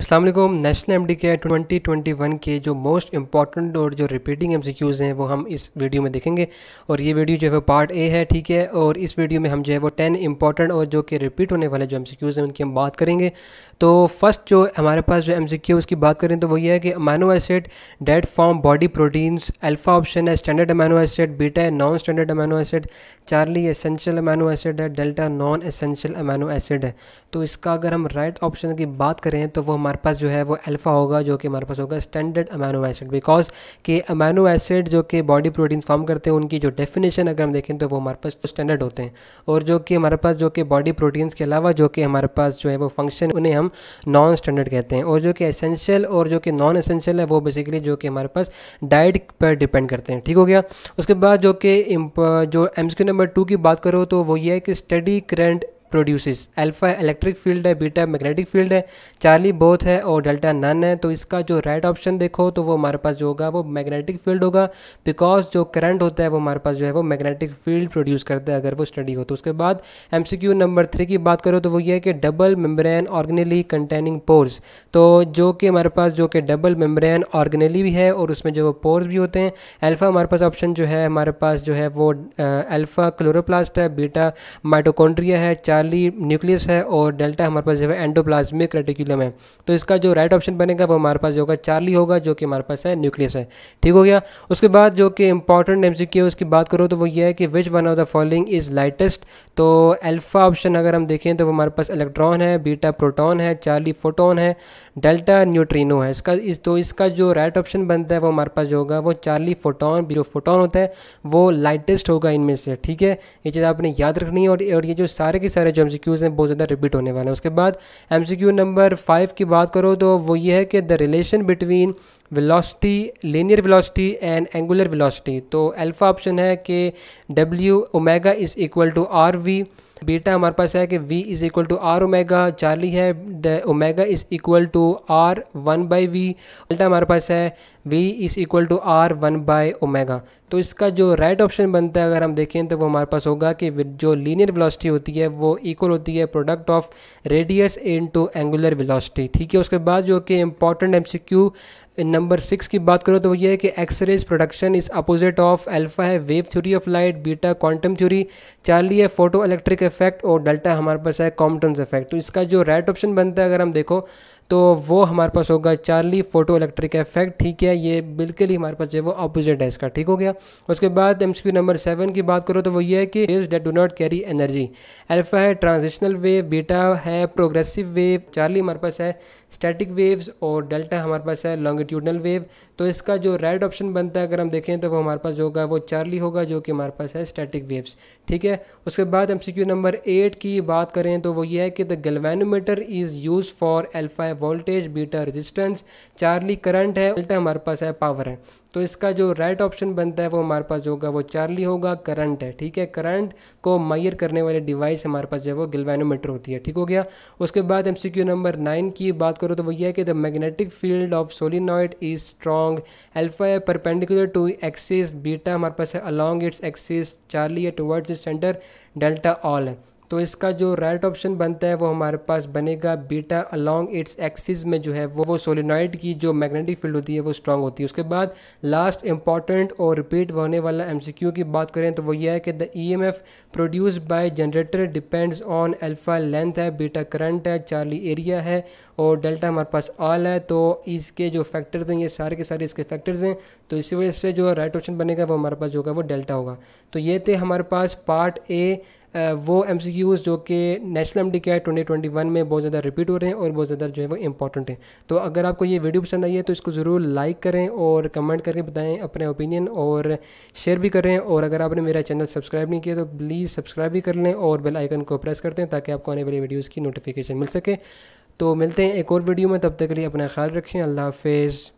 Aslam national M D के twenty twenty one के जो मोस्ट इंपॉर्टेंट और जो रिपीटिंग एम सी क्यूज़ हैं वो हम इस वीडियो में देखेंगे और ये वीडियो जो है पार्ट ए है ठीक है और इस वीडियो में हम जो है वो टेन इंपॉर्टेंट और जो कि रिपीट होने वाले जो एम सी क्यूज़ हैं उनकी हम बात करेंगे तो फर्स्ट जो हमारे पास जो एम सी क्यूज़ की बात करें तो वो ये है कि amino acid that form body proteins alpha option है स्टैंडर्ड अमानो एसिड बीटा है non standard amino acid Charlie essential amino acid है delta non essential amino acid है तो इसका अगर हम राइट right ऑप्शन की बात करें तो वो हमारे पास जो है वो अल्फ़ा होगा जो कि हमारे पास होगा स्टैंडर्ड अमानो एसिड बिकॉज कि अमानो एसिड जो कि बॉडी प्रोटीन फॉर्म करते हैं उनकी जो डेफिनेशन अगर हम देखें तो वो हमारे पास स्टैंडर्ड होते हैं और जो कि हमारे पास जो कि बॉडी प्रोटीन्स के अलावा जो कि हमारे पास जो है वो फंक्शन उन्हें हम नॉन स्टैंडर्ड कहते हैं और जो कि एसेंशियल और जो कि नॉन एसेंशियल है वो बेसिकली जो कि हमारे पास डाइट पर डिपेंड करते हैं ठीक हो गया उसके बाद जो कि जो एम नंबर टू की बात करो तो वो ये है कि steady current produces alpha electric field है बीटा मैग्नेटिक फील्ड है चार्ली बोथ है और डेल्टा नन है तो इसका जो राइट ऑप्शन देखो तो वो हमारे पास जो होगा वो मैग्नेटिक फील्ड होगा बिकॉज जो करंट होता है वो हमारे पास जो है वो मैग्नेटिक फील्ड प्रोड्यूस करता है अगर वो स्टडी हो तो उसके बाद एम नंबर थ्री की बात करो तो वो ये है कि double membrane organelle containing pores तो जो कि हमारे पास जो कि डबल मेम्ब्रेन ऑर्गेनली भी है और उसमें जो पोर्स भी होते हैं अल्फ़ा हमारे पास ऑप्शन जो है हमारे पास जो है वो अल्फ़ा क्लोरोप्लास्ट है बीटा माइटोकॉन्ड्रिया है चार चार्ली न्यूक्लियस है और डेल्टा हमारे पास जो है एंडोप्लाज्मिक रेटिकुलम है तो इसका जो राइट ऑप्शन बनेगा वो हमारे पास जो होगा चार्ली होगा जो कि हमारे पास है न्यूक्लियस है ठीक हो गया उसके बाद जो कि इंपॉर्टेंट एम है उसकी बात करो तो वो ये है कि which one of the following is lightest तो एल्फा ऑप्शन अगर हम देखें तो हमारे पास इलेक्ट्रॉन है बीटा प्रोटॉन है चार्ली फोटोन है डेल्टा न्यूट्रीनो है इसका इस तो इसका जो राइट ऑप्शन बनता है वो हमारे पास जो होगा वो चार्ली फोटोन जो फोटोन होता है वो लाइटेस्ट होगा इनमें से ठीक है ये चीज़ आपने याद रखनी है और ये जो सारे के सारे सारे जो एम हैं बहुत ज़्यादा रिपीट होने वाले हैं उसके बाद एम नंबर फाइव की बात करो तो वो ये है कि the relation between velocity linear velocity and angular velocity तो अल्फ़ा ऑप्शन है कि W omega is equal to R V beta हमारे पास है कि v is equal to R omega Charlie है omega is equal to R one by V delta हमारे पास है v is equal to R one by omega तो इसका जो राइट right ऑप्शन बनता है अगर हम देखें तो वो हमारे पास होगा कि जो लीनियर वेलोसिटी होती है वो इक्वल होती है product of radius into angular velocity ठीक है उसके बाद जो कि इंपॉर्टेंट एमसीक्यू नंबर सिक्स की बात करो तो वो ये है कि X-rays production is opposite of alpha है wave theory of light beta quantum theory Charlie है फोटो इलेक्ट्रिक इफेक्ट और डेल्टा हमारे पास है कॉम्पटन्स इफेक्ट तो इसका जो राइट right ऑप्शन बनता है अगर हम देखो तो वो हमारे पास होगा चार्ली फोटो इलेक्ट्रिक इफेक्ट ठीक है ये बिल्कुल ही हमारे पास जो है वो अपोजिट है इसका ठीक हो गया उसके बाद एम नंबर सेवन की बात करो तो वो ये है कि waves that do not carry energy alpha है ट्रांजिशनल वेव बीटा है प्रोग्रेसिव वेव चार्ली हमारे पास है स्टैटिक वेव्स और डेल्टा हमारे पास है लॉन्गिट्यूडनल वेव तो इसका जो रेड ऑप्शन बनता है अगर हम देखें तो वो हमारे पास जो होगा वो चार्ली होगा जो कि हमारे पास है स्टैटिक वेव्स ठीक है उसके बाद एम नंबर एट की बात करें तो वो ये है कि the galvanometer is use for alpha voltage beta resistance Charlie current है उल्टा हमारे पास है पावर है तो इसका जो राइट ऑप्शन बनता है वो हमारे पास जो होगा वो चार्ली होगा करंट है ठीक है करंट को मायर करने वाले डिवाइस हमारे पास जो है वो गिलवेनोमीटर होती है ठीक हो गया उसके बाद एम नंबर नाइन की बात करो तो वही है कि the magnetic field of solenoid is strong alpha है परपेंडिकुलर टू एक्सिस बीटा हमारे पास है अलॉन्ग इट्स एक्सिस चार्ली है towards its centre delta all है तो इसका जो राइट ऑप्शन बनता है वो हमारे पास बनेगा बीटा अलोंग इट्स एक्सिस में जो है वो वो सोलिनॉइड की जो मैग्नेटिक फील्ड होती है वो स्ट्रांग होती है उसके बाद लास्ट इंपॉर्टेंट और रिपीट होने वाला एम की बात करें तो वो ये है कि the E M F produce by generator depends on alpha length है बीटा करंट है चार्ली एरिया है और डेल्टा हमारे पास आल है तो इसके जो फैक्टर्स हैं ये सारे के सारे इसके फैक्टर्स हैं तो इसी वजह से जो राइट ऑप्शन बनेगा वो हमारे पास जो होगा वो डेल्टा होगा तो ये थे हमारे पास पार्ट ए वो एम जो कि नेशनल एम डी के ट्वेंटी ट्वेंटी वन में बहुत ज़्यादा रिपीट हो रहे हैं और बहुत ज़्यादा जो है वो इंपॉर्टेंट है तो अगर आपको ये वीडियो पसंद आई है तो इसको ज़रूर लाइक करें और कमेंट करके बताएं अपने ओपिनियन और शेयर भी करें और अगर आपने मेरा चैनल सब्सक्राइब नहीं किया तो प्लीज़ सब्सक्राइब भी कर लें और बेल आइकन को प्रेस कर दें ताकि आपको आने वाली वीडियोज़ की नोटिफिकेशन मिल सके तो मिलते हैं एक और वीडियो में तब तक के लिए अपना ख्याल रखें अल्लाह हाफिज़